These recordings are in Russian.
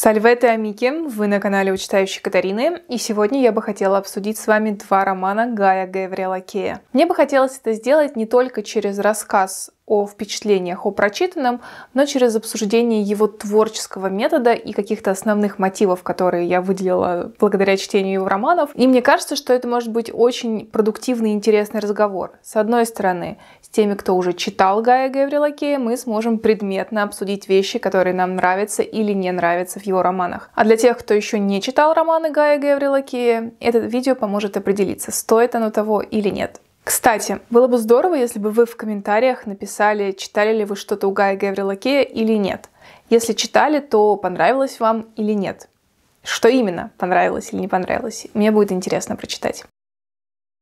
Сальвете Амики, вы на канале Учитающей Катарины, и сегодня я бы хотела обсудить с вами два романа Гая Гавриэла Кея. Мне бы хотелось это сделать не только через рассказ о впечатлениях о прочитанном, но через обсуждение его творческого метода и каких-то основных мотивов, которые я выделила благодаря чтению его романов. И мне кажется, что это может быть очень продуктивный и интересный разговор. С одной стороны, с теми, кто уже читал Гая Гаврила мы сможем предметно обсудить вещи, которые нам нравятся или не нравятся в его романах. А для тех, кто еще не читал романы Гая Гаврила это видео поможет определиться, стоит оно того или нет. Кстати, было бы здорово, если бы вы в комментариях написали, читали ли вы что-то у Гая Гаврила Кея или нет. Если читали, то понравилось вам или нет. Что именно понравилось или не понравилось, мне будет интересно прочитать.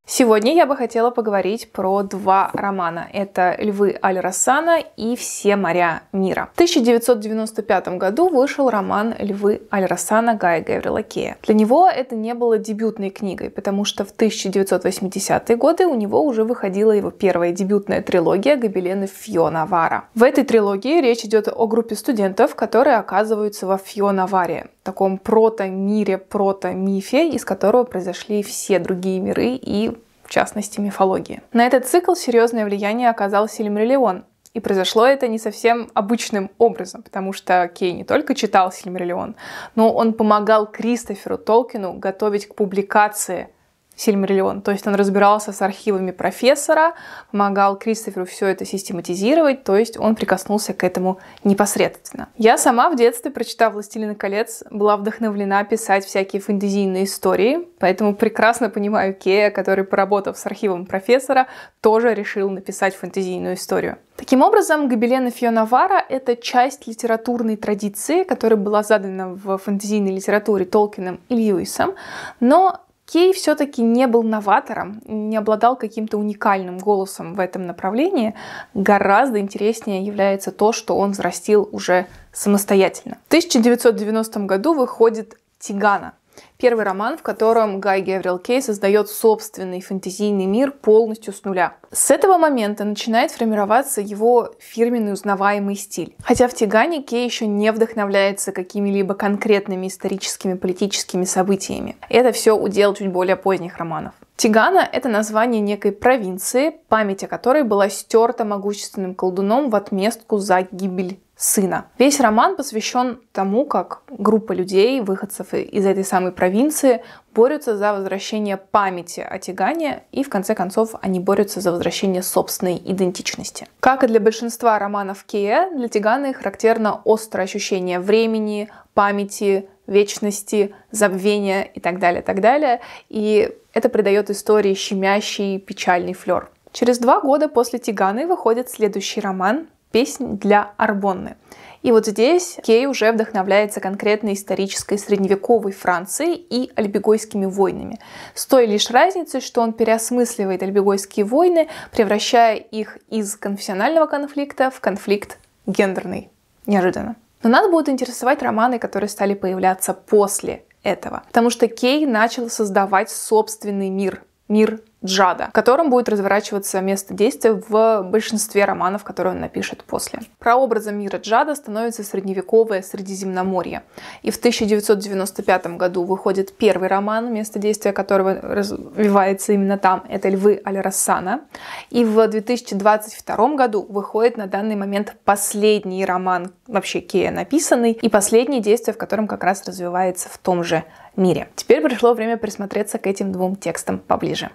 Сегодня я бы хотела поговорить про два романа. Это «Львы Аль-Рассана» и «Все моря мира». В 1995 году вышел роман «Львы Аль-Рассана» Гая Гаврилакея. Для него это не было дебютной книгой, потому что в 1980-е годы у него уже выходила его первая дебютная трилогия «Гобелены Фьонавара». В этой трилогии речь идет о группе студентов, которые оказываются во Фьонаваре, таком прото-мире, прото-мифе, из которого произошли все другие миры и, в частности, мифологии. На этот цикл серьезное влияние оказал Сильмариллион, и произошло это не совсем обычным образом, потому что Кей не только читал Сильмариллион, но он помогал Кристоферу Толкину готовить к публикации Сильмариллион. То есть он разбирался с архивами профессора, помогал Кристоферу все это систематизировать, то есть он прикоснулся к этому непосредственно. Я сама в детстве, прочитав «Властелина колец», была вдохновлена писать всякие фэнтезийные истории, поэтому прекрасно понимаю Кея, который, поработав с архивом профессора, тоже решил написать фэнтезийную историю. Таким образом, гобелены Фионавара — это часть литературной традиции, которая была задана в фэнтезийной литературе Толкином и Льюисом, но Кей все-таки не был новатором, не обладал каким-то уникальным голосом в этом направлении. Гораздо интереснее является то, что он взрастил уже самостоятельно. В 1990 году выходит Тигана. Первый роман, в котором Гай Геврил Кей создает собственный фэнтезийный мир полностью с нуля. С этого момента начинает формироваться его фирменный узнаваемый стиль. Хотя в Тигане Кей еще не вдохновляется какими-либо конкретными историческими политическими событиями. Это все удел чуть более поздних романов. Тигана — это название некой провинции, память о которой была стерта могущественным колдуном в отместку за гибель сына. Весь роман посвящен тому, как группа людей, выходцев из этой самой провинции, борются за возвращение памяти о Тигане, и в конце концов они борются за возвращение собственной идентичности. Как и для большинства романов Кея, э, для Тиганы характерно острое ощущение времени, памяти, вечности, забвения и так далее, так далее. И это придает истории щемящий печальный флер. Через два года после Тиганы выходит следующий роман песнь для Арбонны. И вот здесь Кей уже вдохновляется конкретно исторической средневековой Францией и альбегойскими войнами. С той лишь разницей, что он переосмысливает альбегойские войны, превращая их из конфессионального конфликта в конфликт гендерный. Неожиданно. Но надо будет интересовать романы, которые стали появляться после этого. Потому что Кей начал создавать собственный мир. Мир Джада, в котором будет разворачиваться место действия в большинстве романов, которые он напишет после. Прообразом мира Джада становится средневековое Средиземноморье. И в 1995 году выходит первый роман, место действия которого развивается именно там, это «Львы Аль-Рассана». И в 2022 году выходит на данный момент последний роман вообще Кея написанный, и последнее действие, в котором как раз развивается в том же мире. Теперь пришло время присмотреться к этим двум текстам поближе.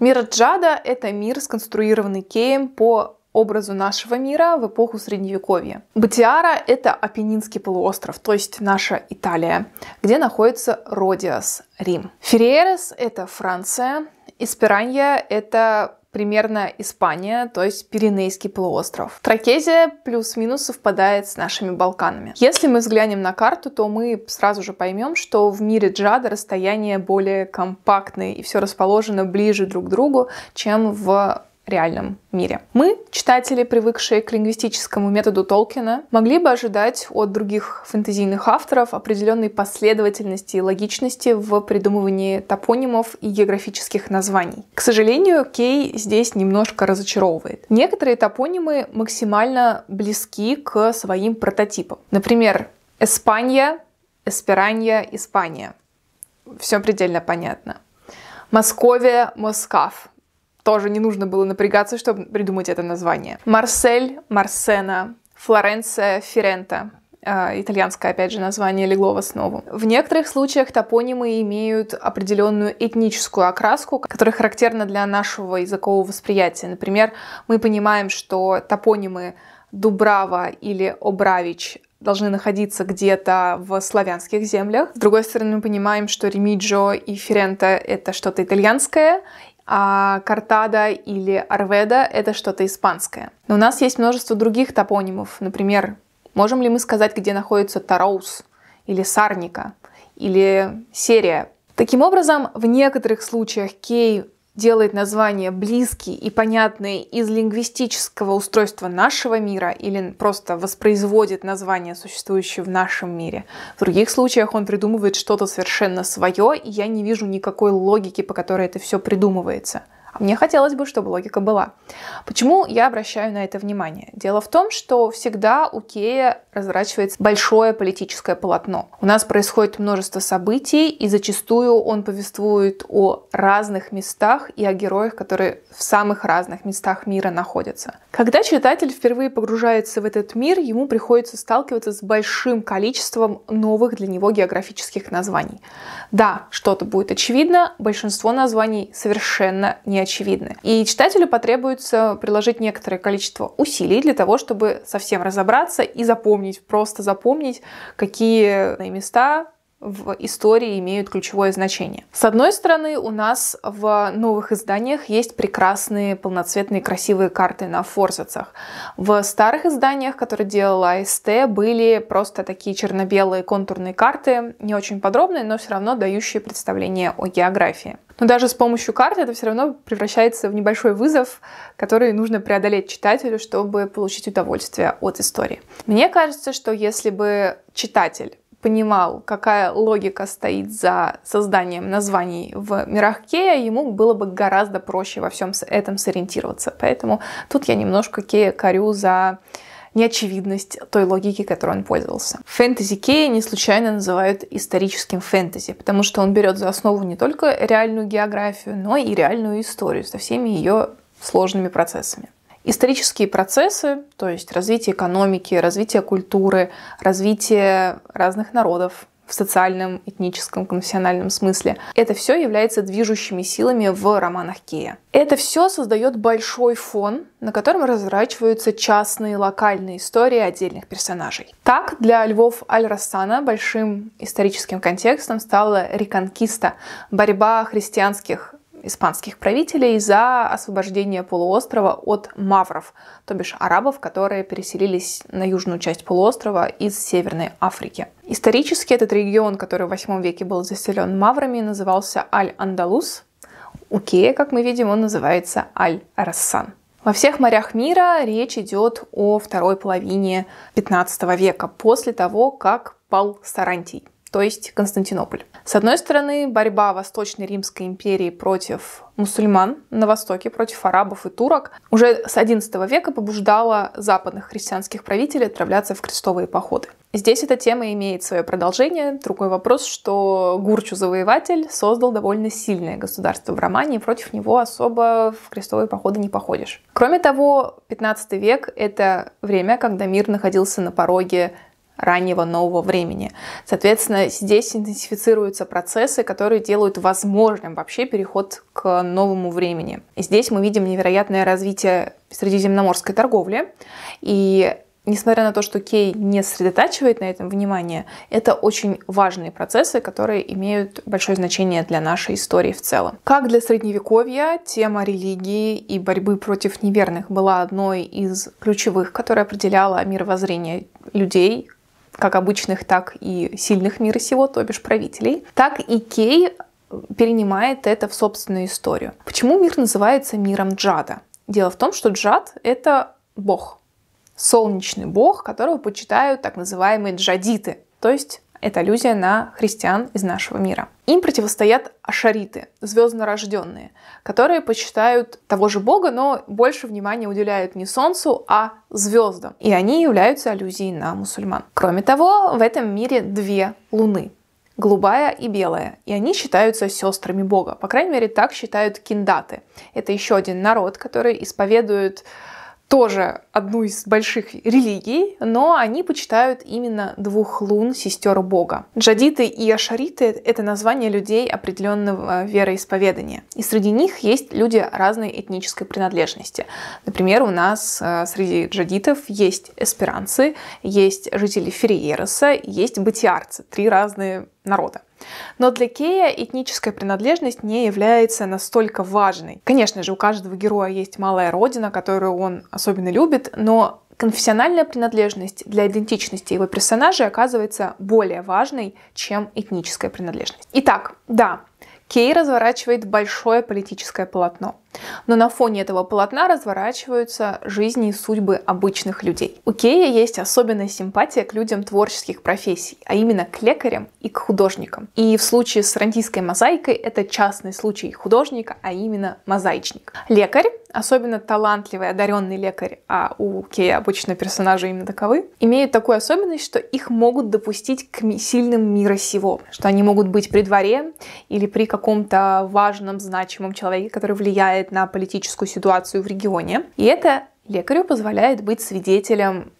Мир Джада — это мир, сконструированный Кеем по образу нашего мира в эпоху Средневековья. Батиара — это Апеннинский полуостров, то есть наша Италия, где находится Родиас, Рим. Фериерес — это Франция, Испиранья — это примерно Испания, то есть Пиренейский полуостров. Тракезия плюс-минус совпадает с нашими Балканами. Если мы взглянем на карту, то мы сразу же поймем, что в мире Джада расстояние более компактное и все расположено ближе друг к другу, чем в реальном мире. Мы, читатели, привыкшие к лингвистическому методу Толкина, могли бы ожидать от других фэнтезийных авторов определенной последовательности и логичности в придумывании топонимов и географических названий. К сожалению, Кей здесь немножко разочаровывает. Некоторые топонимы максимально близки к своим прототипам. Например, Эспанья, Эсперанья, Испания. Все предельно понятно. Московия, Москав тоже не нужно было напрягаться, чтобы придумать это название. Марсель, Марсена, Флоренция, Ферента э, итальянское, опять же, название легло в основу. В некоторых случаях топонимы имеют определенную этническую окраску, которая характерна для нашего языкового восприятия. Например, мы понимаем, что топонимы Дубрава или Обравич должны находиться где-то в славянских землях. С другой стороны, мы понимаем, что Ремиджо и Ферента — это что-то итальянское, а картада или арведа — это что-то испанское. Но у нас есть множество других топонимов. Например, можем ли мы сказать, где находится Тароус или Сарника или Серия? Таким образом, в некоторых случаях кей делает названия близкие и понятные из лингвистического устройства нашего мира или просто воспроизводит названия, существующие в нашем мире. В других случаях он придумывает что-то совершенно свое, и я не вижу никакой логики, по которой это все придумывается. А мне хотелось бы, чтобы логика была. Почему я обращаю на это внимание? Дело в том, что всегда у Кея разворачивается большое политическое полотно. У нас происходит множество событий, и зачастую он повествует о разных местах и о героях, которые в самых разных местах мира находятся. Когда читатель впервые погружается в этот мир, ему приходится сталкиваться с большим количеством новых для него географических названий. Да, что-то будет очевидно, большинство названий совершенно не очевидны. И читателю потребуется приложить некоторое количество усилий для того, чтобы совсем разобраться и запомнить, просто запомнить, какие места в истории имеют ключевое значение. С одной стороны, у нас в новых изданиях есть прекрасные полноцветные красивые карты на форзацах. В старых изданиях, которые делала АСТ, были просто такие черно-белые контурные карты, не очень подробные, но все равно дающие представление о географии. Но даже с помощью карты это все равно превращается в небольшой вызов, который нужно преодолеть читателю, чтобы получить удовольствие от истории. Мне кажется, что если бы читатель понимал, какая логика стоит за созданием названий в мирах Кея, ему было бы гораздо проще во всем этом сориентироваться. Поэтому тут я немножко Кея корю за неочевидность той логики, которой он пользовался. Фэнтези Кея не случайно называют историческим фэнтези, потому что он берет за основу не только реальную географию, но и реальную историю со всеми ее сложными процессами. Исторические процессы, то есть развитие экономики, развитие культуры, развитие разных народов в социальном, этническом, конфессиональном смысле. Это все является движущими силами в романах Кея. Это все создает большой фон, на котором разворачиваются частные локальные истории отдельных персонажей. Так, для львов Аль-Рассана большим историческим контекстом стала реконкиста, борьба христианских испанских правителей за освобождение полуострова от мавров, то бишь арабов, которые переселились на южную часть полуострова из Северной Африки. Исторически этот регион, который в 8 веке был заселен маврами, назывался Аль-Андалус. У Кея, как мы видим, он называется Аль-Рассан. Во всех морях мира речь идет о второй половине 15 века, после того, как пал Сарантий, то есть Константинополь. С одной стороны, борьба Восточной Римской империи против мусульман на Востоке, против арабов и турок, уже с XI века побуждала западных христианских правителей отправляться в крестовые походы. Здесь эта тема имеет свое продолжение. Другой вопрос, что Гурчу-завоеватель создал довольно сильное государство в Романии, против него особо в крестовые походы не походишь. Кроме того, 15 век — это время, когда мир находился на пороге раннего нового времени. Соответственно, здесь интенсифицируются процессы, которые делают возможным вообще переход к новому времени. И здесь мы видим невероятное развитие средиземноморской торговли. И несмотря на то, что Кей не сосредотачивает на этом внимание, это очень важные процессы, которые имеют большое значение для нашей истории в целом. Как для Средневековья, тема религии и борьбы против неверных была одной из ключевых, которая определяла мировоззрение людей, как обычных, так и сильных мира сего, то бишь правителей, так и Кей перенимает это в собственную историю. Почему мир называется миром Джада? Дело в том, что Джад — это бог, солнечный бог, которого почитают так называемые джадиты, то есть это аллюзия на христиан из нашего мира. Им противостоят ашариты, звезднорожденные, которые почитают того же бога, но больше внимания уделяют не солнцу, а звездам. И они являются аллюзией на мусульман. Кроме того, в этом мире две луны голубая и белая, и они считаются сестрами Бога. По крайней мере, так считают киндаты. Это еще один народ, который исповедует тоже одну из больших религий, но они почитают именно двух лун, сестер Бога. Джадиты и Ашариты — это название людей определенного вероисповедания. И среди них есть люди разной этнической принадлежности. Например, у нас э, среди джадитов есть эсперанцы, есть жители Ферриереса, есть батиарцы — три разные народа. Но для Кея этническая принадлежность не является настолько важной. Конечно же, у каждого героя есть малая родина, которую он особенно любит, но конфессиональная принадлежность для идентичности его персонажей оказывается более важной, чем этническая принадлежность. Итак, да, Кей разворачивает большое политическое полотно. Но на фоне этого полотна разворачиваются жизни и судьбы обычных людей. У Кея есть особенная симпатия к людям творческих профессий, а именно к лекарям и к художникам. И в случае с рантийской мозаикой это частный случай художника, а именно мозаичник. Лекарь особенно талантливый, одаренный лекарь, а у Кея обычно персонажи именно таковы, имеют такую особенность, что их могут допустить к сильным мира сего, что они могут быть при дворе или при каком-то важном, значимом человеке, который влияет влияет на политическую ситуацию в регионе. И это лекарю позволяет быть свидетелем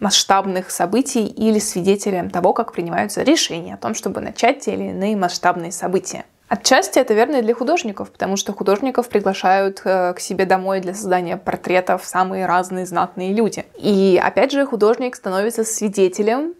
масштабных событий или свидетелем того, как принимаются решения о том, чтобы начать те или иные масштабные события. Отчасти это верно и для художников, потому что художников приглашают э, к себе домой для создания портретов самые разные знатные люди. И опять же, художник становится свидетелем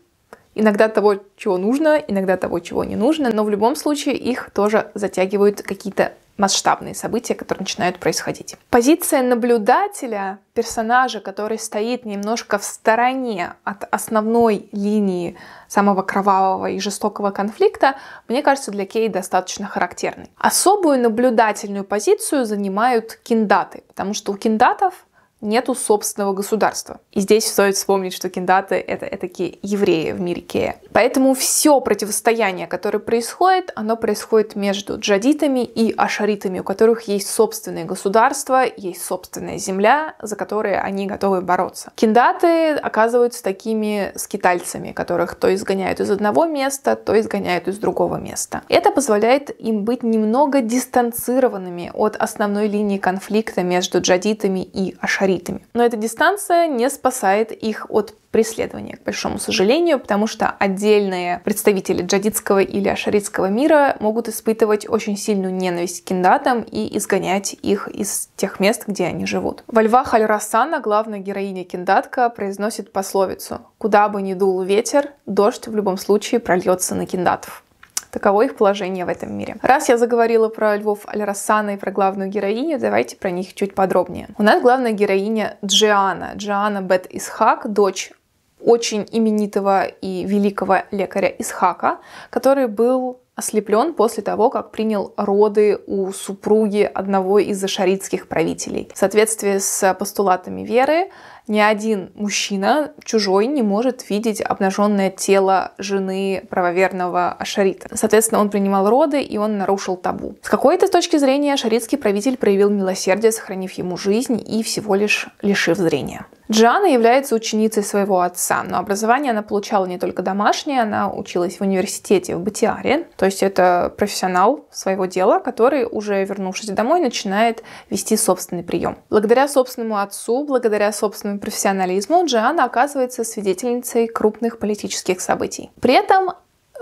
иногда того, чего нужно, иногда того, чего не нужно, но в любом случае их тоже затягивают какие-то масштабные события, которые начинают происходить. Позиция наблюдателя, персонажа, который стоит немножко в стороне от основной линии самого кровавого и жестокого конфликта, мне кажется, для Кей достаточно характерной. Особую наблюдательную позицию занимают киндаты, потому что у киндатов нету собственного государства. И здесь стоит вспомнить, что киндаты — это такие евреи в мире Кея. Поэтому все противостояние, которое происходит, оно происходит между джадитами и ашаритами, у которых есть собственное государство, есть собственная земля, за которые они готовы бороться. Киндаты оказываются такими скитальцами, которых то изгоняют из одного места, то изгоняют из другого места. Это позволяет им быть немного дистанцированными от основной линии конфликта между джадитами и ашаритами метеоритами. Но эта дистанция не спасает их от преследования, к большому сожалению, потому что отдельные представители джадитского или ашаритского мира могут испытывать очень сильную ненависть к киндатам и изгонять их из тех мест, где они живут. Во львах Аль-Рассана главная героиня киндатка произносит пословицу «Куда бы ни дул ветер, дождь в любом случае прольется на киндатов». Таково их положение в этом мире. Раз я заговорила про львов Аль-Рассана и про главную героиню, давайте про них чуть подробнее. У нас главная героиня Джиана. Джиана Бет Исхак, дочь очень именитого и великого лекаря Исхака, который был ослеплен после того, как принял роды у супруги одного из ашаритских правителей. В соответствии с постулатами веры, ни один мужчина чужой не может видеть обнаженное тело жены правоверного Ашарита. Соответственно, он принимал роды, и он нарушил табу. С какой-то точки зрения ашаритский правитель проявил милосердие, сохранив ему жизнь и всего лишь лишив зрения. Джана является ученицей своего отца, но образование она получала не только домашнее, она училась в университете в Батиаре, то есть это профессионал своего дела, который уже вернувшись домой начинает вести собственный прием. Благодаря собственному отцу, благодаря собственному пределами профессионализма Джиана оказывается свидетельницей крупных политических событий. При этом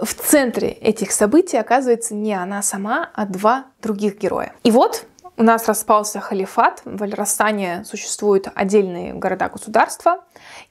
в центре этих событий оказывается не она сама, а два других героя. И вот у нас распался халифат, в Аль-Рассане существуют отдельные города-государства,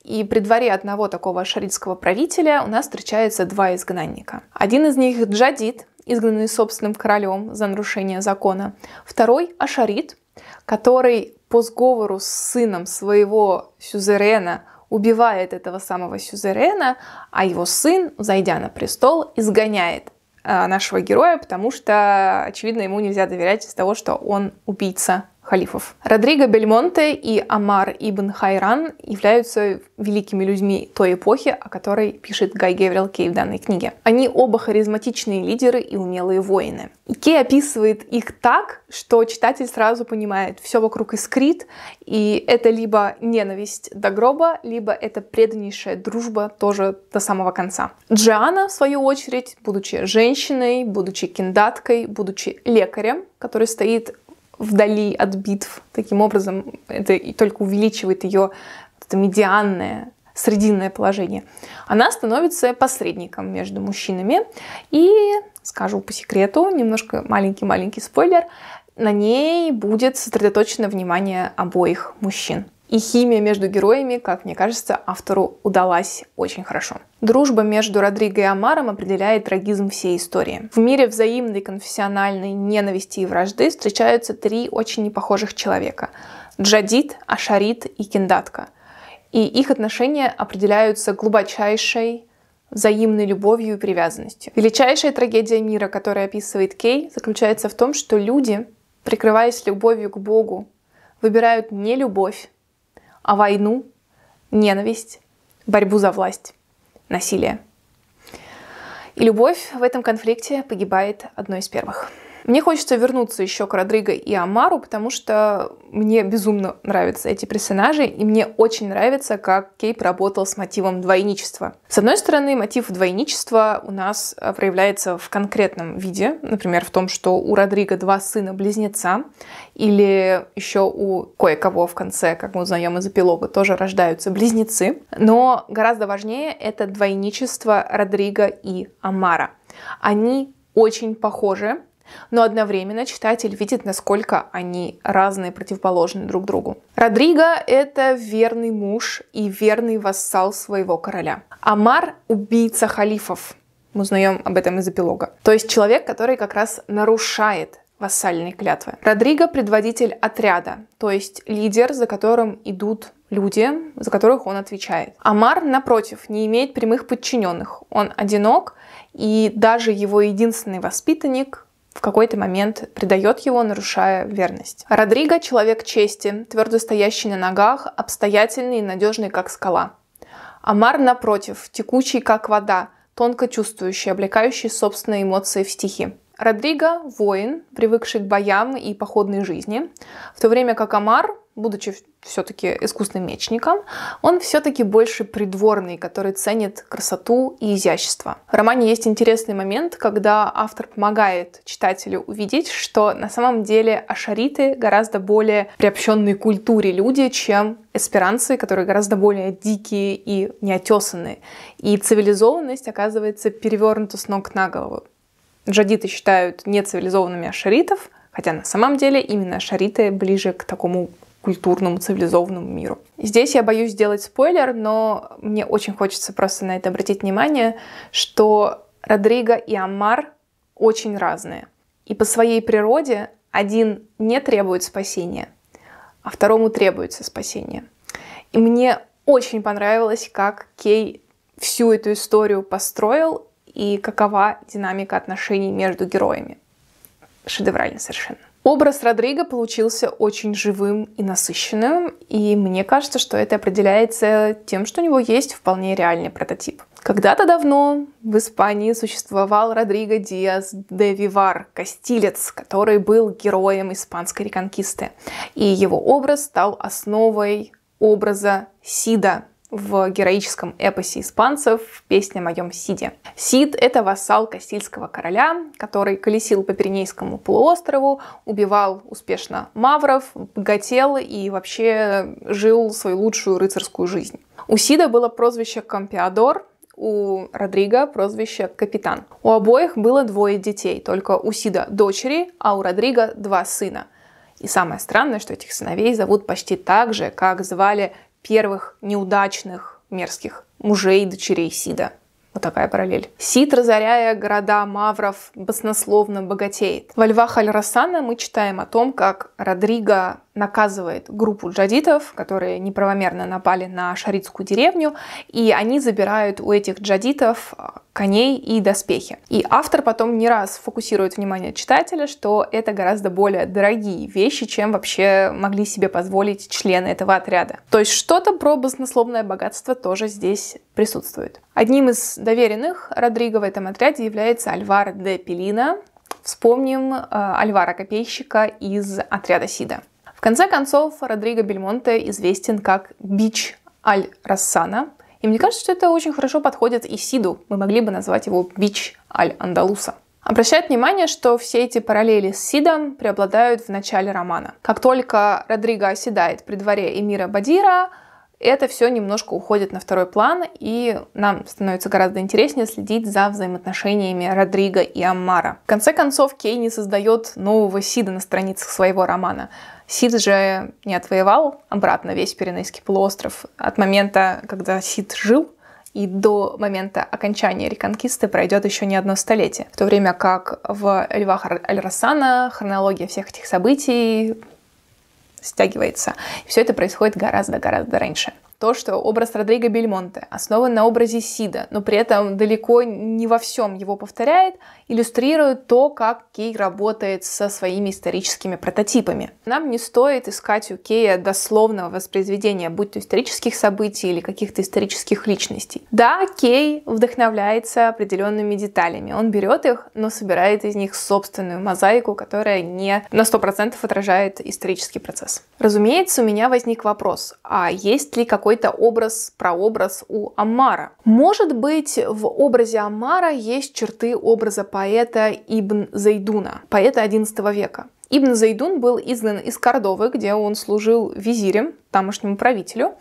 и при дворе одного такого шаритского правителя у нас встречаются два изгнанника. Один из них Джадид, изгнанный собственным королем за нарушение закона, второй Ашарид, который по сговору с сыном своего сюзерена убивает этого самого сюзерена, а его сын, зайдя на престол, изгоняет э, нашего героя, потому что, очевидно, ему нельзя доверять из за того, что он убийца халифов. Родриго Бельмонте и Амар Ибн Хайран являются великими людьми той эпохи, о которой пишет Гай Геврил Кей в данной книге. Они оба харизматичные лидеры и умелые воины. Кей описывает их так, что читатель сразу понимает, все вокруг искрит, и это либо ненависть до гроба, либо это преданнейшая дружба тоже до самого конца. Джиана, в свою очередь, будучи женщиной, будучи киндаткой, будучи лекарем, который стоит вдали от битв. Таким образом, это и только увеличивает ее это медианное срединное положение. Она становится посредником между мужчинами. И, скажу по секрету, немножко маленький-маленький спойлер, на ней будет сосредоточено внимание обоих мужчин. И химия между героями, как мне кажется, автору удалась очень хорошо. Дружба между Родриго и Амаром определяет трагизм всей истории. В мире взаимной конфессиональной ненависти и вражды встречаются три очень непохожих человека – Джадид, Ашарит и Кендатка. И их отношения определяются глубочайшей взаимной любовью и привязанностью. Величайшая трагедия мира, которую описывает Кей, заключается в том, что люди, прикрываясь любовью к Богу, выбирают не любовь, а войну, ненависть, борьбу за власть, насилие. И любовь в этом конфликте погибает одной из первых. Мне хочется вернуться еще к Родриго и Амару, потому что мне безумно нравятся эти персонажи, и мне очень нравится, как Кейп работал с мотивом двойничества. С одной стороны, мотив двойничества у нас э, проявляется в конкретном виде, например, в том, что у Родриго два сына-близнеца, или еще у кое-кого в конце, как мы узнаем из эпилога, тоже рождаются близнецы. Но гораздо важнее это двойничество Родриго и Амара. Они очень похожи, но одновременно читатель видит, насколько они разные, противоположны друг другу. Родриго — это верный муж и верный вассал своего короля. Амар — убийца халифов. Мы узнаем об этом из эпилога. То есть человек, который как раз нарушает вассальные клятвы. Родриго — предводитель отряда, то есть лидер, за которым идут люди, за которых он отвечает. Амар, напротив, не имеет прямых подчиненных. Он одинок, и даже его единственный воспитанник в какой-то момент предает его, нарушая верность. Родриго – человек чести, твердо стоящий на ногах, обстоятельный и надежный, как скала. Амар, напротив, текучий, как вода, тонко чувствующий, облекающий собственные эмоции в стихи. Родриго – воин, привыкший к боям и походной жизни, в то время как Амар будучи все-таки искусным мечником, он все-таки больше придворный, который ценит красоту и изящество. В романе есть интересный момент, когда автор помогает читателю увидеть, что на самом деле ашариты гораздо более приобщенные к культуре люди, чем эсперанцы, которые гораздо более дикие и неотесанные. И цивилизованность оказывается перевернута с ног на голову. Джадиты считают нецивилизованными ашаритов, хотя на самом деле именно ашариты ближе к такому культурному, цивилизованному миру. Здесь я боюсь сделать спойлер, но мне очень хочется просто на это обратить внимание, что Родриго и Аммар очень разные. И по своей природе один не требует спасения, а второму требуется спасение. И мне очень понравилось, как Кей всю эту историю построил и какова динамика отношений между героями. Шедеврально совершенно. Образ Родриго получился очень живым и насыщенным, и мне кажется, что это определяется тем, что у него есть вполне реальный прототип. Когда-то давно в Испании существовал Родриго Диас де Вивар, кастилец, который был героем испанской реконкисты, и его образ стал основой образа Сида, в героическом эпосе испанцев «Песня о моем Сиде». Сид — это вассал Кастильского короля, который колесил по Пиренейскому полуострову, убивал успешно мавров, богател и вообще жил свою лучшую рыцарскую жизнь. У Сида было прозвище Компиадор, у Родриго прозвище Капитан. У обоих было двое детей, только у Сида дочери, а у Родриго два сына — и самое странное, что этих сыновей зовут почти так же, как звали первых неудачных мерзких мужей и дочерей Сида. Вот такая параллель. Сид, разоряя города мавров, баснословно богатеет. Во львах Аль-Рассана мы читаем о том, как Родриго наказывает группу джадитов, которые неправомерно напали на шаритскую деревню, и они забирают у этих джадитов а, коней и доспехи. И автор потом не раз фокусирует внимание читателя, что это гораздо более дорогие вещи, чем вообще могли себе позволить члены этого отряда. То есть что-то про баснословное богатство тоже здесь присутствует. Одним из доверенных Родриго в этом отряде является Альвар де Пелина, Вспомним э, а, Альвара Копейщика из отряда Сида конце концов, Родриго Бельмонте известен как Бич Аль-Рассана. И мне кажется, что это очень хорошо подходит и Сиду. Мы могли бы назвать его Бич Аль-Андалуса. Обращает внимание, что все эти параллели с Сидом преобладают в начале романа. Как только Родриго оседает при дворе Эмира Бадира, это все немножко уходит на второй план, и нам становится гораздо интереснее следить за взаимоотношениями Родриго и Аммара. В конце концов, Кей не создает нового Сида на страницах своего романа. Сид же не отвоевал обратно весь Пиренейский полуостров. От момента, когда Сид жил, и до момента окончания реконкисты пройдет еще не одно столетие. В то время как в Львах Аль-Рассана хронология всех этих событий стягивается. все это происходит гораздо-гораздо раньше. То, что образ Родриго Бельмонте основан на образе Сида, но при этом далеко не во всем его повторяет, иллюстрируют то, как Кей работает со своими историческими прототипами. Нам не стоит искать у Кея дословного воспроизведения, будь то исторических событий или каких-то исторических личностей. Да, Кей вдохновляется определенными деталями. Он берет их, но собирает из них собственную мозаику, которая не на 100% отражает исторический процесс. Разумеется, у меня возник вопрос, а есть ли какой-то образ, прообраз у Амара? Может быть, в образе Амара есть черты образа поэта Ибн Зайдуна, поэта XI века. Ибн Зайдун был изгнан из Кордовы, где он служил визирем, тамошнему правителю.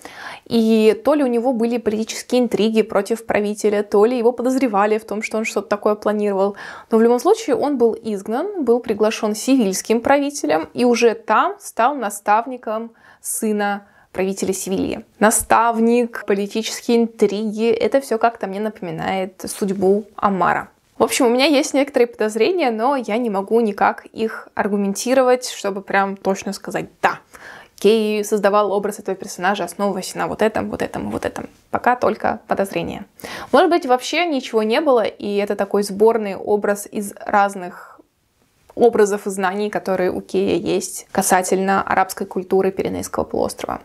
И то ли у него были политические интриги против правителя, то ли его подозревали в том, что он что-то такое планировал. Но в любом случае он был изгнан, был приглашен сивильским правителем и уже там стал наставником сына правителя Севильи. Наставник, политические интриги, это все как-то мне напоминает судьбу Амара. В общем, у меня есть некоторые подозрения, но я не могу никак их аргументировать, чтобы прям точно сказать «да». Кей создавал образ этого персонажа, основываясь на вот этом, вот этом, вот этом. Пока только подозрения. Может быть, вообще ничего не было, и это такой сборный образ из разных образов и знаний, которые у Кея есть касательно арабской культуры Пиренейского полуострова.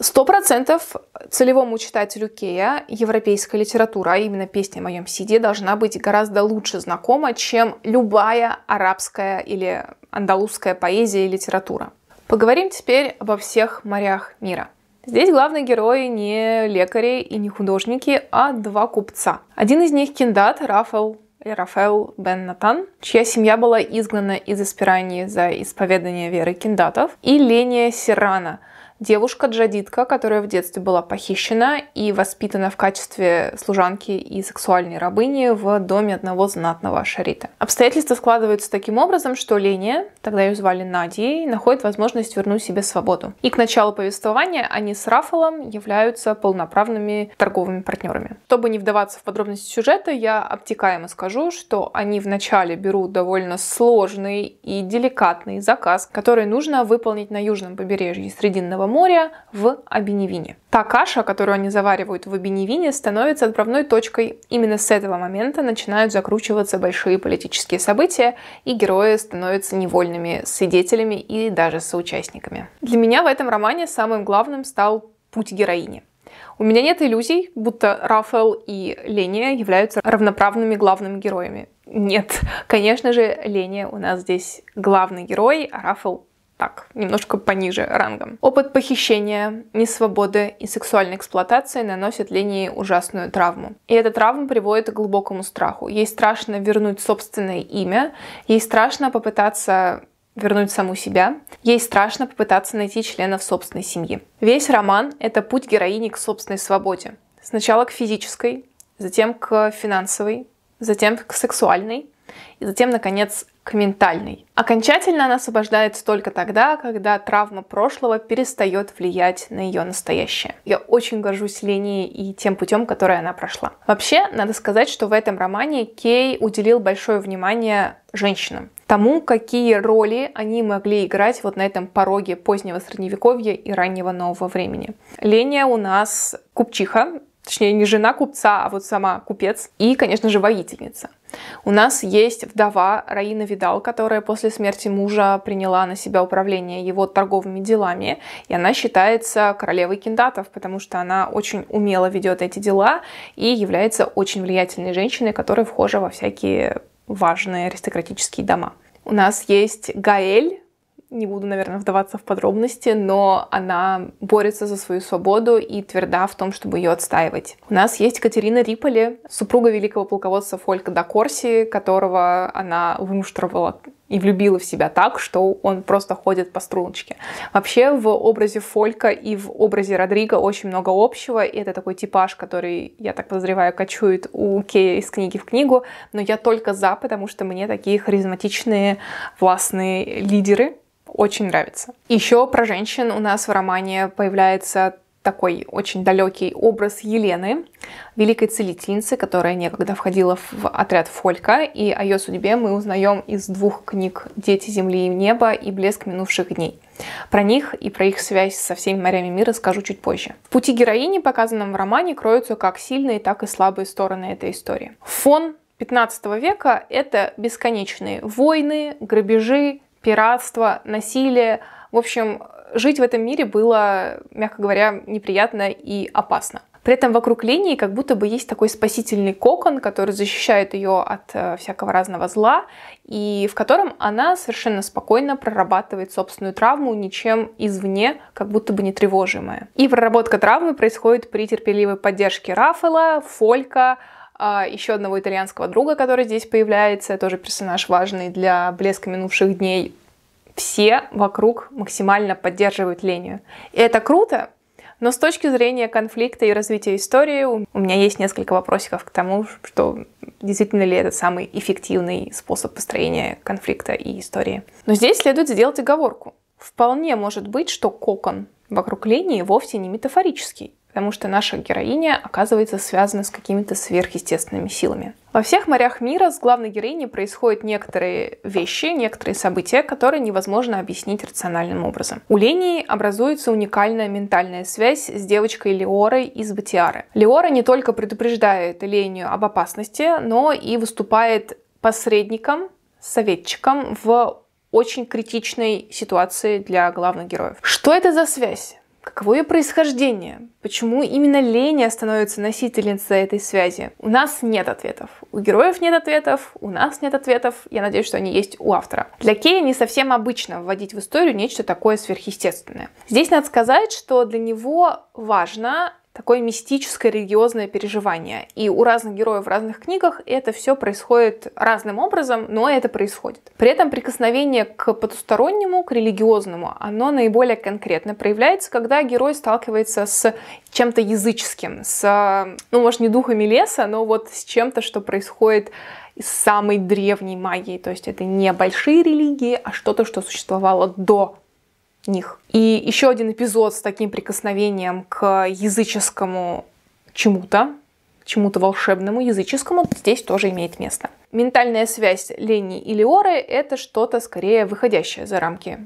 Сто процентов целевому читателю Кея европейская литература, а именно песня о моем Сиде, должна быть гораздо лучше знакома, чем любая арабская или андалузская поэзия и литература. Поговорим теперь обо всех морях мира. Здесь главные герои не лекари и не художники, а два купца. Один из них киндат Рафал или э, Рафаэл бен Натан, чья семья была изгнана из Испирании за исповедание веры киндатов, и Ления Сирана – девушка-джадитка, которая в детстве была похищена и воспитана в качестве служанки и сексуальной рабыни в доме одного знатного шарита. Обстоятельства складываются таким образом, что Лене тогда ее звали Надей, находит возможность вернуть себе свободу. И к началу повествования они с Рафалом являются полноправными торговыми партнерами. Чтобы не вдаваться в подробности сюжета, я обтекаемо скажу, что они вначале берут довольно сложный и деликатный заказ, который нужно выполнить на южном побережье Срединного моря в Абиневине. Та каша, которую они заваривают в Абиневине, становится отправной точкой. Именно с этого момента начинают закручиваться большие политические события, и герои становятся невольными свидетелями и даже соучастниками. Для меня в этом романе самым главным стал путь героини. У меня нет иллюзий, будто Рафаэл и Леня являются равноправными главными героями. Нет, конечно же, Леня у нас здесь главный герой, а Рафаэл так, немножко пониже рангом. Опыт похищения, несвободы и сексуальной эксплуатации наносит Лене ужасную травму. И эта травма приводит к глубокому страху. Ей страшно вернуть собственное имя, ей страшно попытаться вернуть саму себя. Ей страшно попытаться найти членов собственной семьи. Весь роман — это путь героини к собственной свободе. Сначала к физической, затем к финансовой, затем к сексуальной, и затем, наконец, к ментальной. Окончательно она освобождается только тогда, когда травма прошлого перестает влиять на ее настоящее. Я очень горжусь Леней и тем путем, который она прошла. Вообще, надо сказать, что в этом романе Кей уделил большое внимание женщинам тому, какие роли они могли играть вот на этом пороге позднего средневековья и раннего нового времени. Леня у нас купчиха, Точнее, не жена купца, а вот сама купец. И, конечно же, воительница. У нас есть вдова Раина Видал, которая после смерти мужа приняла на себя управление его торговыми делами, и она считается королевой киндатов, потому что она очень умело ведет эти дела и является очень влиятельной женщиной, которая вхожа во всякие важные аристократические дома. У нас есть Гаэль, не буду, наверное, вдаваться в подробности, но она борется за свою свободу и тверда в том, чтобы ее отстаивать. У нас есть Катерина Риполи, супруга великого полководца Фолька да Корси, которого она вымуштровала и влюбила в себя так, что он просто ходит по струночке. Вообще в образе Фолька и в образе Родриго очень много общего, и это такой типаж, который, я так подозреваю, кочует у Кея из книги в книгу, но я только за, потому что мне такие харизматичные, властные лидеры очень нравится. Еще про женщин у нас в романе появляется такой очень далекий образ Елены, великой целительницы, которая некогда входила в отряд Фолька, и о ее судьбе мы узнаем из двух книг «Дети земли и неба» и «Блеск минувших дней». Про них и про их связь со всеми морями мира скажу чуть позже. В пути героини, показанном в романе, кроются как сильные, так и слабые стороны этой истории. Фон 15 века — это бесконечные войны, грабежи, пиратство, насилие. В общем, жить в этом мире было, мягко говоря, неприятно и опасно. При этом вокруг линии как будто бы есть такой спасительный кокон, который защищает ее от э, всякого разного зла, и в котором она совершенно спокойно прорабатывает собственную травму, ничем извне, как будто бы не тревожимая. И проработка травмы происходит при терпеливой поддержке Рафаэла, Фолька, а, еще одного итальянского друга, который здесь появляется, тоже персонаж важный для блеска минувших дней. Все вокруг максимально поддерживают Леню. И это круто, но с точки зрения конфликта и развития истории у меня есть несколько вопросиков к тому, что действительно ли это самый эффективный способ построения конфликта и истории. Но здесь следует сделать оговорку. Вполне может быть, что кокон вокруг линии вовсе не метафорический потому что наша героиня оказывается связана с какими-то сверхъестественными силами. Во всех морях мира с главной героиней происходят некоторые вещи, некоторые события, которые невозможно объяснить рациональным образом. У Лении образуется уникальная ментальная связь с девочкой Леорой из Батиары. Леора не только предупреждает Лению об опасности, но и выступает посредником, советчиком в очень критичной ситуации для главных героев. Что это за связь? Каково ее происхождение? Почему именно Леня становится носительницей этой связи? У нас нет ответов. У героев нет ответов, у нас нет ответов. Я надеюсь, что они есть у автора. Для Кея не совсем обычно вводить в историю нечто такое сверхъестественное. Здесь надо сказать, что для него важно такое мистическое религиозное переживание. И у разных героев в разных книгах это все происходит разным образом, но это происходит. При этом прикосновение к потустороннему, к религиозному, оно наиболее конкретно проявляется, когда герой сталкивается с чем-то языческим, с, ну, может, не духами леса, но вот с чем-то, что происходит с самой древней магией. То есть это не большие религии, а что-то, что существовало до них. И еще один эпизод с таким прикосновением к языческому чему-то, чему-то волшебному, языческому, здесь тоже имеет место. Ментальная связь Лени и Леоры – это что-то скорее выходящее за рамки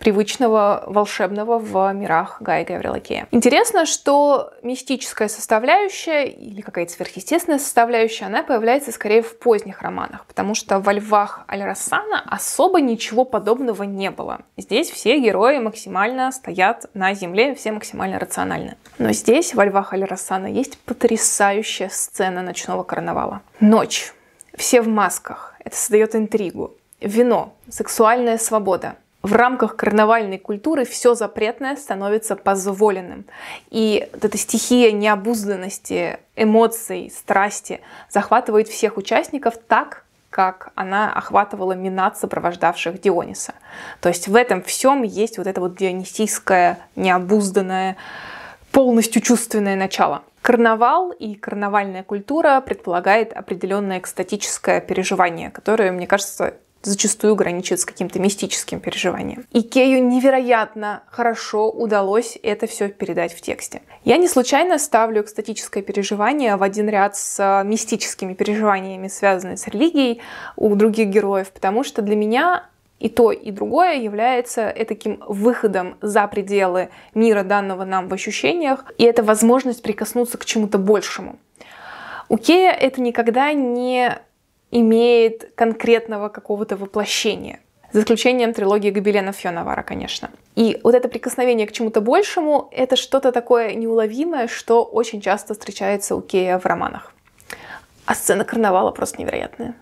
привычного волшебного в мирах Гая Гаврилакея. Интересно, что мистическая составляющая или какая-то сверхъестественная составляющая, она появляется скорее в поздних романах, потому что во «Львах Аль-Рассана» особо ничего подобного не было. Здесь все герои максимально стоят на земле, все максимально рациональны. Но здесь, во «Львах Аль-Рассана», есть потрясающая сцена ночного карнавала. Ночь. Все в масках. Это создает интригу. Вино. Сексуальная свобода в рамках карнавальной культуры все запретное становится позволенным. И вот эта стихия необузданности, эмоций, страсти захватывает всех участников так, как она охватывала минат, сопровождавших Диониса. То есть в этом всем есть вот это вот дионисийское, необузданное, полностью чувственное начало. Карнавал и карнавальная культура предполагает определенное экстатическое переживание, которое, мне кажется, зачастую граничит с каким-то мистическим переживанием. Икею невероятно хорошо удалось это все передать в тексте. Я не случайно ставлю экстатическое переживание в один ряд с э, мистическими переживаниями, связанными с религией у других героев, потому что для меня и то, и другое является таким выходом за пределы мира данного нам в ощущениях, и это возможность прикоснуться к чему-то большему. У Кея это никогда не имеет конкретного какого-то воплощения. За исключением трилогии Гобеленов Фионовара, конечно. И вот это прикосновение к чему-то большему — это что-то такое неуловимое, что очень часто встречается у Кея в романах. А сцена карнавала просто невероятная.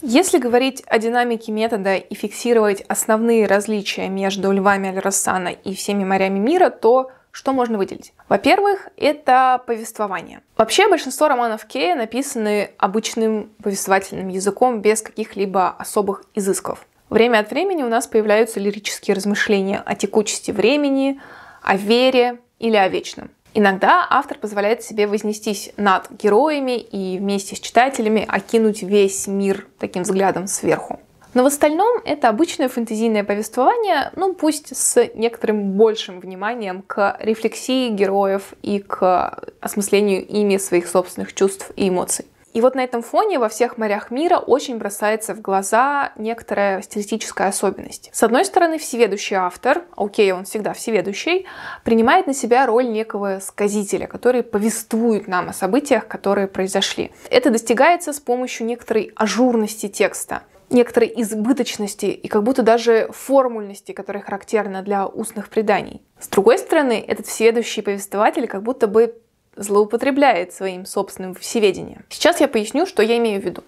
Если говорить о динамике метода и фиксировать основные различия между львами Аль-Рассана и всеми морями мира, то что можно выделить? Во-первых, это повествование. Вообще большинство романов Кея написаны обычным повествовательным языком без каких-либо особых изысков. Время от времени у нас появляются лирические размышления о текучести времени, о вере или о вечном. Иногда автор позволяет себе вознестись над героями и вместе с читателями окинуть весь мир таким взглядом сверху. Но в остальном это обычное фэнтезийное повествование, ну пусть с некоторым большим вниманием к рефлексии героев и к осмыслению ими своих собственных чувств и эмоций. И вот на этом фоне во всех морях мира очень бросается в глаза некоторая стилистическая особенность. С одной стороны, всеведущий автор, окей, okay, он всегда всеведущий, принимает на себя роль некого сказителя, который повествует нам о событиях, которые произошли. Это достигается с помощью некоторой ажурности текста – некоторой избыточности и как будто даже формульности, которая характерна для устных преданий. С другой стороны, этот всеведущий повествователь как будто бы злоупотребляет своим собственным всеведением. Сейчас я поясню, что я имею в виду.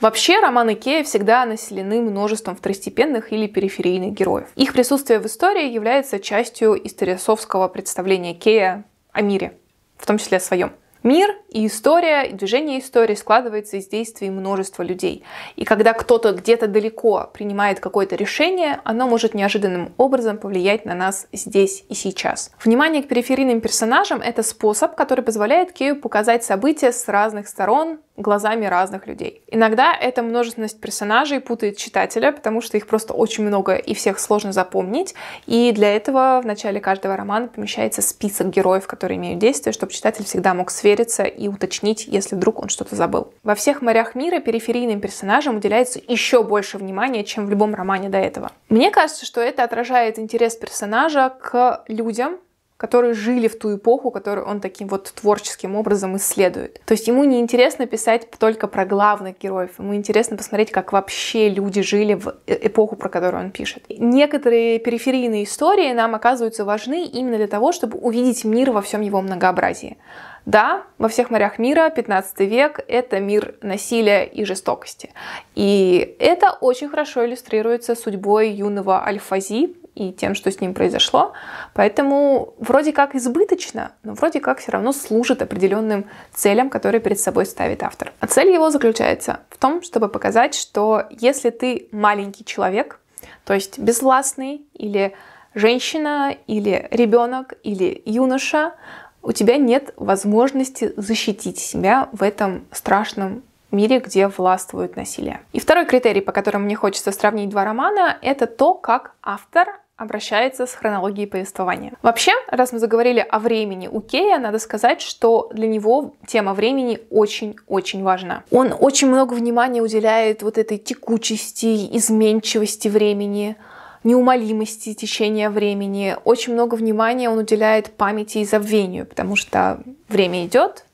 Вообще, романы Кея всегда населены множеством второстепенных или периферийных героев. Их присутствие в истории является частью историосовского представления Кея о мире, в том числе о своем. Мир и история, и движение истории складывается из действий множества людей. И когда кто-то где-то далеко принимает какое-то решение, оно может неожиданным образом повлиять на нас здесь и сейчас. Внимание к периферийным персонажам – это способ, который позволяет Кею показать события с разных сторон, глазами разных людей. Иногда эта множественность персонажей путает читателя, потому что их просто очень много и всех сложно запомнить. И для этого в начале каждого романа помещается список героев, которые имеют действие, чтобы читатель всегда мог свериться и уточнить, если вдруг он что-то забыл. Во всех морях мира периферийным персонажам уделяется еще больше внимания, чем в любом романе до этого. Мне кажется, что это отражает интерес персонажа к людям, которые жили в ту эпоху, которую он таким вот творческим образом исследует. То есть ему не интересно писать только про главных героев, ему интересно посмотреть, как вообще люди жили в э, эпоху, про которую он пишет. Некоторые периферийные истории нам оказываются важны именно для того, чтобы увидеть мир во всем его многообразии. Да, во всех морях мира 15 век — это мир насилия и жестокости. И это очень хорошо иллюстрируется судьбой юного Альфази, и тем, что с ним произошло. Поэтому вроде как избыточно, но вроде как все равно служит определенным целям, которые перед собой ставит автор. А цель его заключается в том, чтобы показать, что если ты маленький человек, то есть безвластный или женщина, или ребенок, или юноша, у тебя нет возможности защитить себя в этом страшном мире, где властвует насилие. И второй критерий, по которому мне хочется сравнить два романа, это то, как автор обращается с хронологией повествования. Вообще, раз мы заговорили о времени у Кея, надо сказать, что для него тема времени очень-очень важна. Он очень много внимания уделяет вот этой текучести, изменчивости времени, неумолимости течения времени. Очень много внимания он уделяет памяти и забвению, потому что время идет,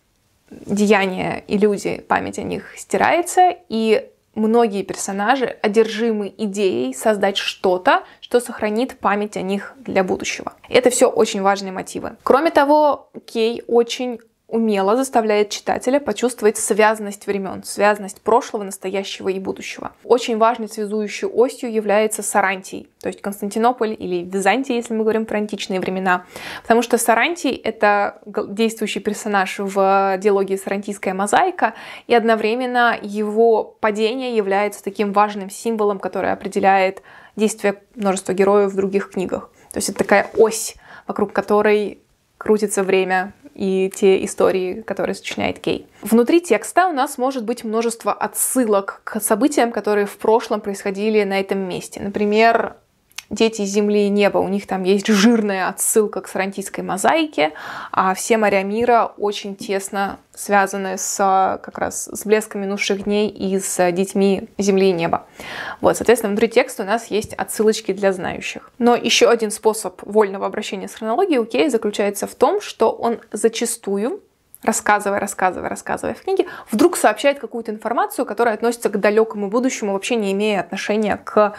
деяния и люди, память о них стирается, и многие персонажи одержимы идеей создать что-то, что сохранит память о них для будущего. Это все очень важные мотивы. Кроме того, Кей очень умело заставляет читателя почувствовать связанность времен, связанность прошлого, настоящего и будущего. Очень важной связующей осью является Сарантий, то есть Константинополь или Византия, если мы говорим про античные времена. Потому что Сарантий — это действующий персонаж в диалоге «Сарантийская мозаика», и одновременно его падение является таким важным символом, который определяет действие множества героев в других книгах. То есть это такая ось, вокруг которой крутится время и те истории, которые сочиняет Кей. Внутри текста у нас может быть множество отсылок к событиям, которые в прошлом происходили на этом месте. Например, дети земли и неба, у них там есть жирная отсылка к сарантийской мозаике, а все моря мира очень тесно связаны с а, как раз с блесками минувших дней и с а, детьми земли и неба. Вот, соответственно, внутри текста у нас есть отсылочки для знающих. Но еще один способ вольного обращения с хронологией у Кей заключается в том, что он зачастую рассказывая, рассказывая, рассказывая в книге, вдруг сообщает какую-то информацию, которая относится к далекому будущему, вообще не имея отношения к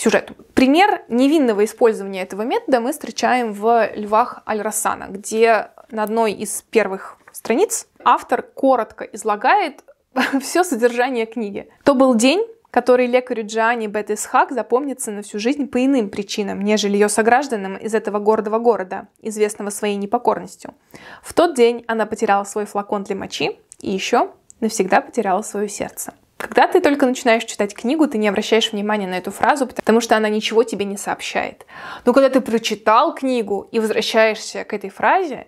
сюжету. Пример невинного использования этого метода мы встречаем в «Львах Аль-Рассана», где на одной из первых страниц автор коротко излагает все содержание книги. То был день, который лекарю Джани Бет-Исхак запомнится на всю жизнь по иным причинам, нежели ее согражданам из этого гордого города, известного своей непокорностью. В тот день она потеряла свой флакон для мочи и еще навсегда потеряла свое сердце. Когда ты только начинаешь читать книгу, ты не обращаешь внимания на эту фразу, потому что она ничего тебе не сообщает. Но когда ты прочитал книгу и возвращаешься к этой фразе,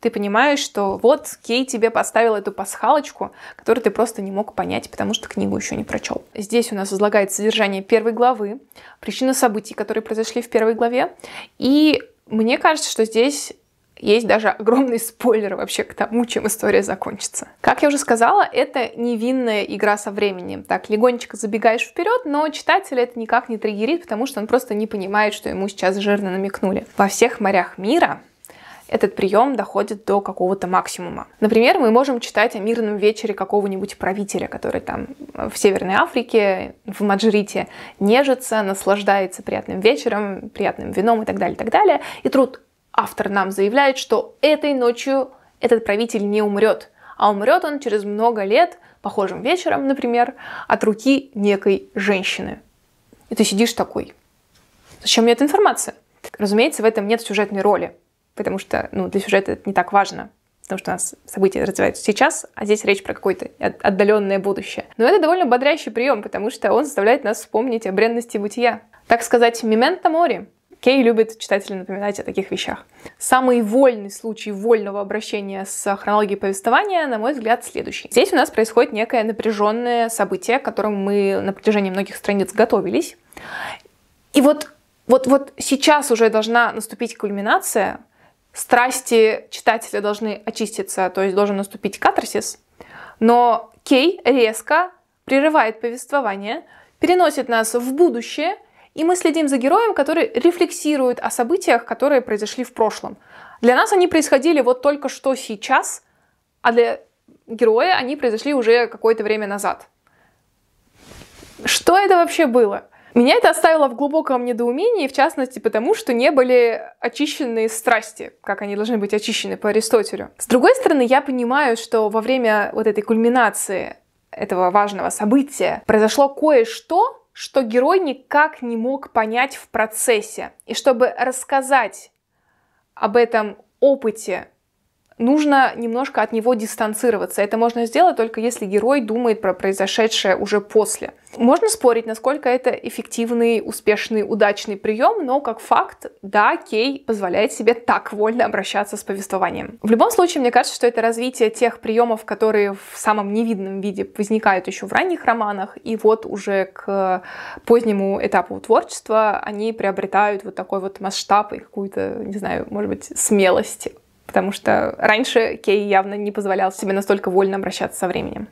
ты понимаешь, что вот Кей тебе поставил эту пасхалочку, которую ты просто не мог понять, потому что книгу еще не прочел. Здесь у нас излагается содержание первой главы, причина событий, которые произошли в первой главе. И мне кажется, что здесь есть даже огромный спойлер вообще к тому, чем история закончится. Как я уже сказала, это невинная игра со временем. Так, легонечко забегаешь вперед, но читатель это никак не триггерит, потому что он просто не понимает, что ему сейчас жирно намекнули. Во всех морях мира этот прием доходит до какого-то максимума. Например, мы можем читать о мирном вечере какого-нибудь правителя, который там в Северной Африке, в Маджрите нежится, наслаждается приятным вечером, приятным вином и так далее, и так далее. И тут автор нам заявляет, что этой ночью этот правитель не умрет, а умрет он через много лет, похожим вечером, например, от руки некой женщины. И ты сидишь такой. Зачем мне эта информация? Разумеется, в этом нет сюжетной роли, потому что ну, для сюжета это не так важно, потому что у нас события развиваются сейчас, а здесь речь про какое-то отдаленное будущее. Но это довольно бодрящий прием, потому что он заставляет нас вспомнить о бренности бытия. Так сказать, мемент море. Кей любит читателям напоминать о таких вещах. Самый вольный случай вольного обращения с хронологией повествования, на мой взгляд, следующий. Здесь у нас происходит некое напряженное событие, к которому мы на протяжении многих страниц готовились. И вот, вот, вот сейчас уже должна наступить кульминация, страсти читателя должны очиститься, то есть должен наступить катарсис, но Кей резко прерывает повествование, переносит нас в будущее – и мы следим за героем, который рефлексирует о событиях, которые произошли в прошлом. Для нас они происходили вот только что сейчас, а для героя они произошли уже какое-то время назад. Что это вообще было? Меня это оставило в глубоком недоумении, в частности потому, что не были очищены страсти, как они должны быть очищены по Аристотелю. С другой стороны, я понимаю, что во время вот этой кульминации этого важного события произошло кое-что, что герой никак не мог понять в процессе. И чтобы рассказать об этом опыте нужно немножко от него дистанцироваться. Это можно сделать только если герой думает про произошедшее уже после. Можно спорить, насколько это эффективный, успешный, удачный прием, но как факт, да, Кей позволяет себе так вольно обращаться с повествованием. В любом случае, мне кажется, что это развитие тех приемов, которые в самом невидном виде возникают еще в ранних романах, и вот уже к позднему этапу творчества они приобретают вот такой вот масштаб и какую-то, не знаю, может быть, смелость потому что раньше Кей явно не позволял себе настолько вольно обращаться со временем.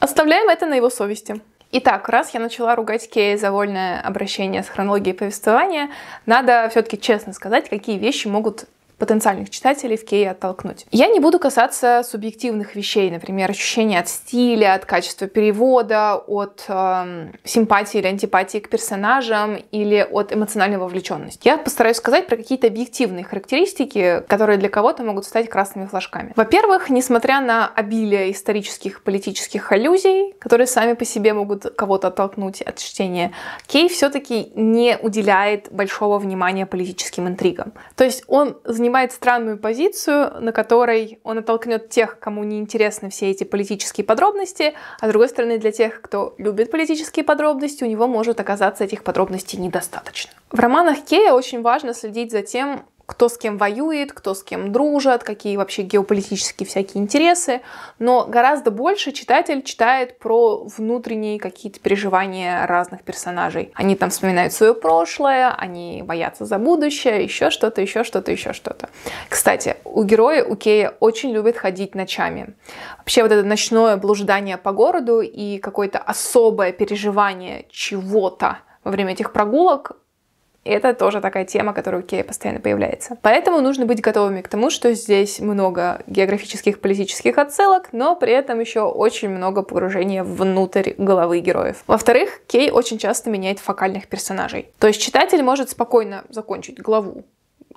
Оставляем это на его совести. Итак, раз я начала ругать Кея за вольное обращение с хронологией повествования, надо все-таки честно сказать, какие вещи могут потенциальных читателей в Кее оттолкнуть. Я не буду касаться субъективных вещей, например, ощущения от стиля, от качества перевода, от э, симпатии или антипатии к персонажам или от эмоциональной вовлеченности. Я постараюсь сказать про какие-то объективные характеристики, которые для кого-то могут стать красными флажками. Во-первых, несмотря на обилие исторических политических аллюзий, которые сами по себе могут кого-то оттолкнуть от чтения, Кей все-таки не уделяет большого внимания политическим интригам. То есть он занимается занимает странную позицию, на которой он оттолкнет тех, кому не интересны все эти политические подробности, а с другой стороны, для тех, кто любит политические подробности, у него может оказаться этих подробностей недостаточно. В романах Кея очень важно следить за тем, кто с кем воюет, кто с кем дружит, какие вообще геополитические всякие интересы, но гораздо больше читатель читает про внутренние какие-то переживания разных персонажей. Они там вспоминают свое прошлое, они боятся за будущее, еще что-то, еще что-то, еще что-то. Кстати, у героя, у Кея очень любит ходить ночами. Вообще вот это ночное блуждание по городу и какое-то особое переживание чего-то, во время этих прогулок это тоже такая тема, которая у Кея постоянно появляется. Поэтому нужно быть готовыми к тому, что здесь много географических, политических отсылок, но при этом еще очень много погружения внутрь головы героев. Во-вторых, Кей очень часто меняет фокальных персонажей. То есть читатель может спокойно закончить главу,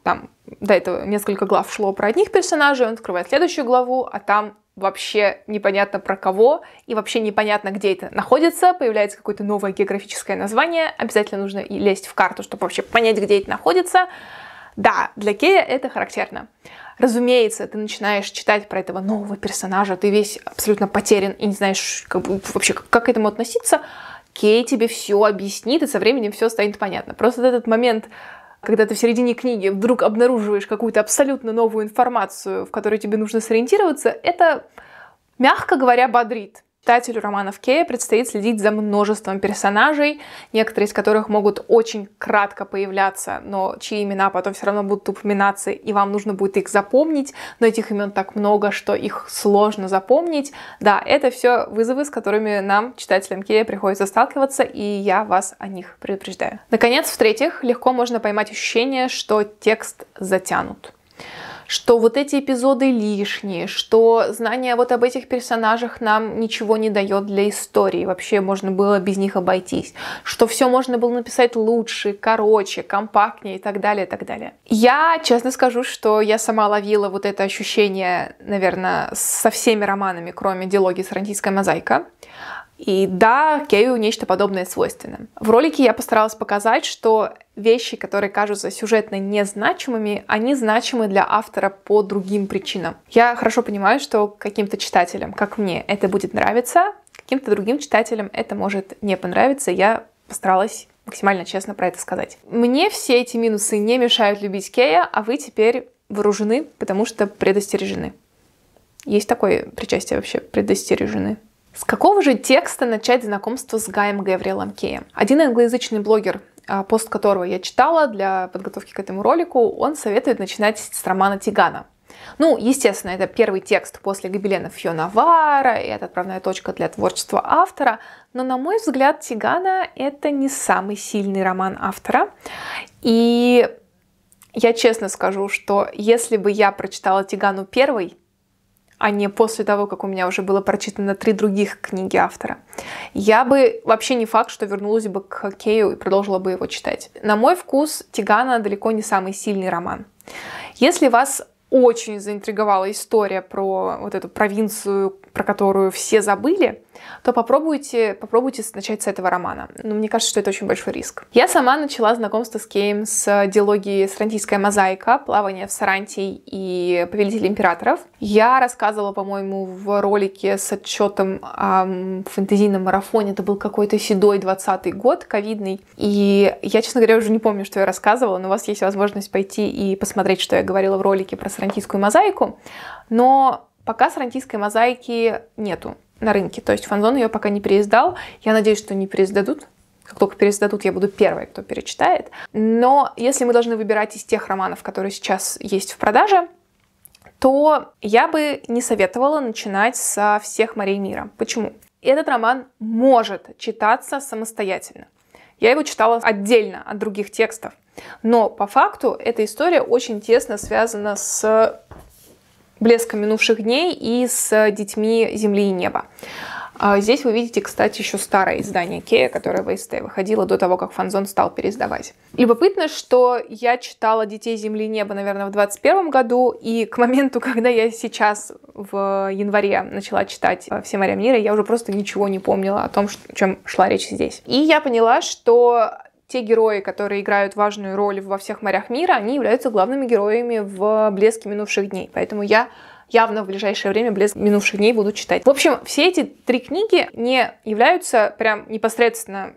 там до этого несколько глав шло про одних персонажей, он открывает следующую главу, а там вообще непонятно про кого и вообще непонятно, где это находится, появляется какое-то новое географическое название, обязательно нужно и лезть в карту, чтобы вообще понять, где это находится. Да, для Кея это характерно. Разумеется, ты начинаешь читать про этого нового персонажа, ты весь абсолютно потерян и не знаешь как вообще, как к этому относиться. Кей тебе все объяснит, и со временем все станет понятно. Просто этот момент когда ты в середине книги вдруг обнаруживаешь какую-то абсолютно новую информацию, в которой тебе нужно сориентироваться, это, мягко говоря, бодрит. Читателю романов Кея предстоит следить за множеством персонажей, некоторые из которых могут очень кратко появляться, но чьи имена потом все равно будут упоминаться, и вам нужно будет их запомнить, но этих имен так много, что их сложно запомнить. Да, это все вызовы, с которыми нам, читателям Кея, приходится сталкиваться, и я вас о них предупреждаю. Наконец, в-третьих, легко можно поймать ощущение, что текст затянут что вот эти эпизоды лишние, что знание вот об этих персонажах нам ничего не дает для истории, вообще можно было без них обойтись, что все можно было написать лучше, короче, компактнее и так далее, и так далее. Я честно скажу, что я сама ловила вот это ощущение, наверное, со всеми романами, кроме диалоги с «Рантийская мозаика», и да, Кею нечто подобное свойственно. В ролике я постаралась показать, что вещи, которые кажутся сюжетно незначимыми, они значимы для автора по другим причинам. Я хорошо понимаю, что каким-то читателям, как мне, это будет нравиться, каким-то другим читателям это может не понравиться. Я постаралась максимально честно про это сказать. Мне все эти минусы не мешают любить Кея, а вы теперь вооружены, потому что предостережены. Есть такое причастие вообще, предостережены. С какого же текста начать знакомство с Гаем Гавриэлом Кеем? Один англоязычный блогер, а, пост которого я читала для подготовки к этому ролику, он советует начинать с романа Тигана. Ну, естественно, это первый текст после гобелена Фьона Вара, и это отправная точка для творчества автора, но, на мой взгляд, Тигана — это не самый сильный роман автора, и я честно скажу, что если бы я прочитала Тигану первой, а не после того, как у меня уже было прочитано три других книги автора. Я бы вообще не факт, что вернулась бы к Кею и продолжила бы его читать. На мой вкус, Тигана далеко не самый сильный роман. Если вас очень заинтриговала история про вот эту провинцию, про которую все забыли, то попробуйте, попробуйте начать с этого романа. Но ну, мне кажется, что это очень большой риск. Я сама начала знакомство с Кеем с диалогии «Сарантийская мозаика», «Плавание в Сарантии» и «Повелитель императоров». Я рассказывала, по-моему, в ролике с отчетом о фэнтезийном марафоне. Это был какой-то седой 20 год, ковидный. И я, честно говоря, уже не помню, что я рассказывала, но у вас есть возможность пойти и посмотреть, что я говорила в ролике про сарантийскую мозаику. Но пока сарантийской мозаики нету на рынке. То есть фанзон ее пока не переиздал. Я надеюсь, что не переиздадут. Как только переиздадут, я буду первой, кто перечитает. Но если мы должны выбирать из тех романов, которые сейчас есть в продаже, то я бы не советовала начинать со всех морей мира. Почему? Этот роман может читаться самостоятельно. Я его читала отдельно от других текстов. Но по факту эта история очень тесно связана с блеска минувших дней и с детьми земли и неба. А, здесь вы видите, кстати, еще старое издание Кея, которое в СТ выходило до того, как Фанзон стал переиздавать. Любопытно, что я читала «Детей земли и неба», наверное, в 21 году, и к моменту, когда я сейчас в январе начала читать «Все моря мира», я уже просто ничего не помнила о том, о чем шла речь здесь. И я поняла, что те герои, которые играют важную роль во всех морях мира, они являются главными героями в «Блеске минувших дней». Поэтому я явно в ближайшее время «Блеск минувших дней» буду читать. В общем, все эти три книги не являются прям непосредственно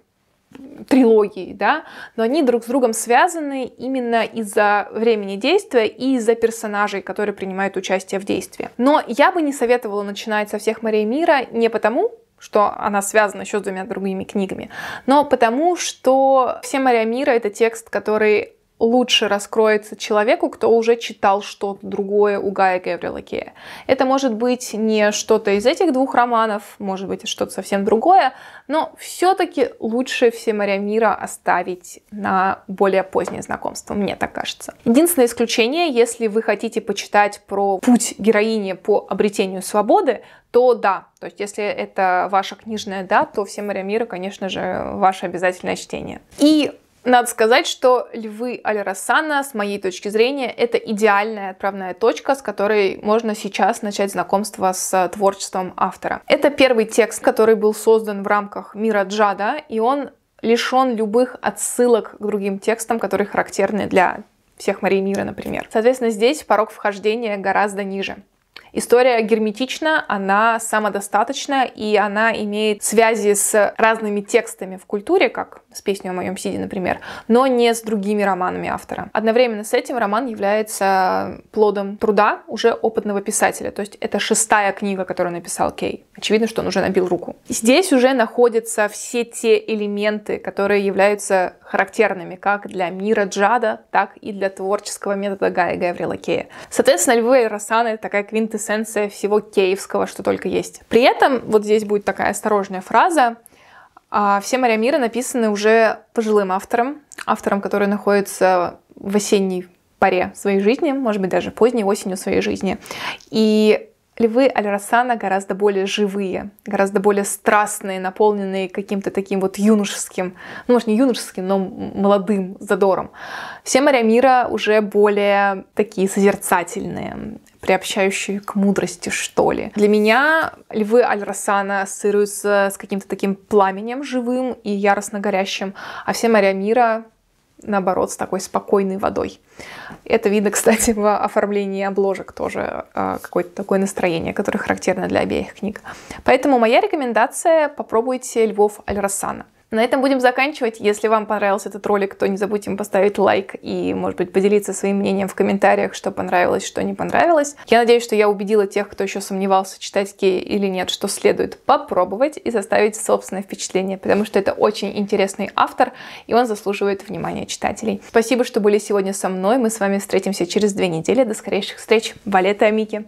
трилогии, да, но они друг с другом связаны именно из-за времени действия и из-за персонажей, которые принимают участие в действии. Но я бы не советовала начинать со всех морей мира не потому, что она связана еще с двумя другими книгами, но потому, что «Все моря мира» — это текст, который лучше раскроется человеку, кто уже читал что-то другое у Гая Геврила Кея. Это может быть не что-то из этих двух романов, может быть что-то совсем другое, но все-таки лучше все моря мира оставить на более позднее знакомство, мне так кажется. Единственное исключение, если вы хотите почитать про путь героини по обретению свободы, то да, то есть если это ваша книжная да, то «Все моря мира», конечно же, ваше обязательное чтение. И надо сказать, что львы Аль-Рассана, с моей точки зрения, это идеальная отправная точка, с которой можно сейчас начать знакомство с э, творчеством автора. Это первый текст, который был создан в рамках мира Джада, и он лишен любых отсылок к другим текстам, которые характерны для всех морей мира, например. Соответственно, здесь порог вхождения гораздо ниже. История герметична, она самодостаточна, и она имеет связи с разными текстами в культуре, как с песней о моем Сиде, например, но не с другими романами автора. Одновременно с этим роман является плодом труда уже опытного писателя, то есть это шестая книга, которую написал Кей. Очевидно, что он уже набил руку. Здесь уже находятся все те элементы, которые являются характерными как для мира Джада, так и для творческого метода Гая Гаврила Кея. Соответственно, Львы и Росаны такая квинтэссенция эссенция всего киевского, что только есть. При этом, вот здесь будет такая осторожная фраза, «А, все моря мира написаны уже пожилым автором, автором, который находится в осенней паре своей жизни, может быть, даже поздней осенью своей жизни. И львы Альрасана гораздо более живые, гораздо более страстные, наполненные каким-то таким вот юношеским, ну, может, не юношеским, но молодым задором. Все моря мира уже более такие созерцательные, приобщающие к мудрости, что ли. Для меня львы Аль-Расана ассоциируются с каким-то таким пламенем живым и яростно горящим, а все моря мира наоборот, с такой спокойной водой. Это видно, кстати, в оформлении обложек тоже а, какое-то такое настроение, которое характерно для обеих книг. Поэтому моя рекомендация – попробуйте «Львов Альрасана». На этом будем заканчивать. Если вам понравился этот ролик, то не забудьте им поставить лайк и, может быть, поделиться своим мнением в комментариях, что понравилось, что не понравилось. Я надеюсь, что я убедила тех, кто еще сомневался, читать геи или нет, что следует попробовать и составить собственное впечатление, потому что это очень интересный автор, и он заслуживает внимания читателей. Спасибо, что были сегодня со мной. Мы с вами встретимся через две недели. До скорейших встреч. Валета Амики.